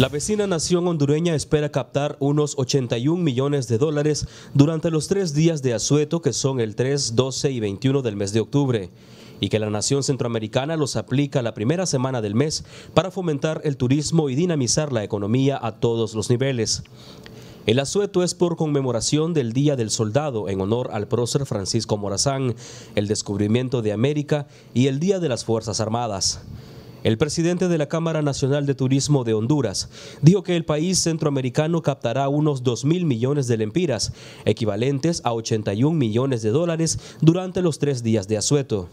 La vecina nación hondureña espera captar unos 81 millones de dólares durante los tres días de asueto que son el 3, 12 y 21 del mes de octubre y que la nación centroamericana los aplica la primera semana del mes para fomentar el turismo y dinamizar la economía a todos los niveles. El asueto es por conmemoración del Día del Soldado en honor al prócer Francisco Morazán, el descubrimiento de América y el Día de las Fuerzas Armadas. El presidente de la Cámara Nacional de Turismo de Honduras dijo que el país centroamericano captará unos 2 mil millones de lempiras, equivalentes a 81 millones de dólares durante los tres días de asueto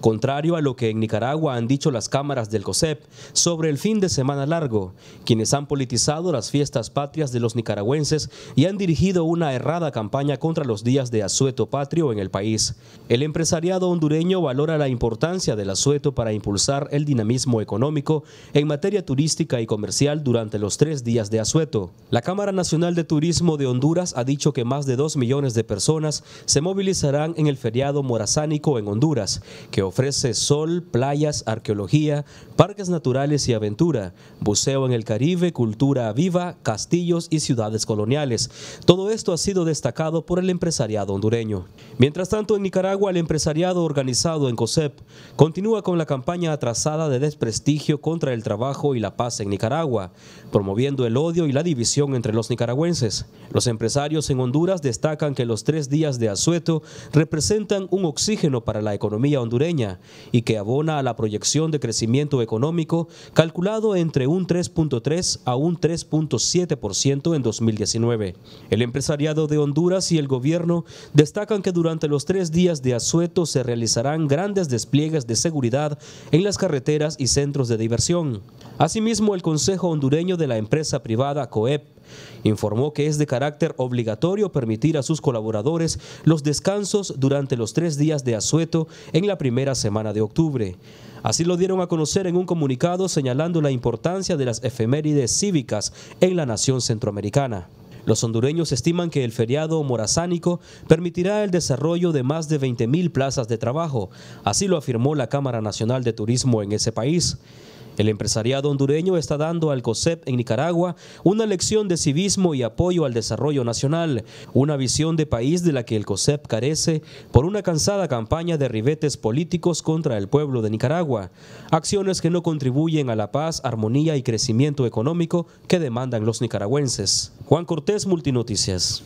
contrario a lo que en Nicaragua han dicho las cámaras del COSEP sobre el fin de semana largo, quienes han politizado las fiestas patrias de los nicaragüenses y han dirigido una errada campaña contra los días de asueto patrio en el país. El empresariado hondureño valora la importancia del asueto para impulsar el dinamismo económico en materia turística y comercial durante los tres días de asueto. La Cámara Nacional de Turismo de Honduras ha dicho que más de dos millones de personas se movilizarán en el feriado morazánico en Honduras, que ofrece sol, playas, arqueología, parques naturales y aventura, buceo en el Caribe, cultura viva, castillos y ciudades coloniales. Todo esto ha sido destacado por el empresariado hondureño. Mientras tanto, en Nicaragua, el empresariado organizado en COSEP continúa con la campaña atrasada de desprestigio contra el trabajo y la paz en Nicaragua, promoviendo el odio y la división entre los nicaragüenses. Los empresarios en Honduras destacan que los tres días de asueto representan un oxígeno para la economía hondureña y que abona a la proyección de crecimiento económico calculado entre un 3.3 a un 3.7% en 2019. El empresariado de Honduras y el gobierno destacan que durante los tres días de asueto se realizarán grandes despliegues de seguridad en las carreteras y centros de diversión. Asimismo, el Consejo Hondureño de la Empresa Privada COEP Informó que es de carácter obligatorio permitir a sus colaboradores los descansos durante los tres días de asueto en la primera semana de octubre. Así lo dieron a conocer en un comunicado señalando la importancia de las efemérides cívicas en la nación centroamericana. Los hondureños estiman que el feriado morazánico permitirá el desarrollo de más de 20.000 plazas de trabajo, así lo afirmó la Cámara Nacional de Turismo en ese país. El empresariado hondureño está dando al COSEP en Nicaragua una lección de civismo y apoyo al desarrollo nacional, una visión de país de la que el COSEP carece por una cansada campaña de ribetes políticos contra el pueblo de Nicaragua, acciones que no contribuyen a la paz, armonía y crecimiento económico que demandan los nicaragüenses. Juan Cortés, Multinoticias.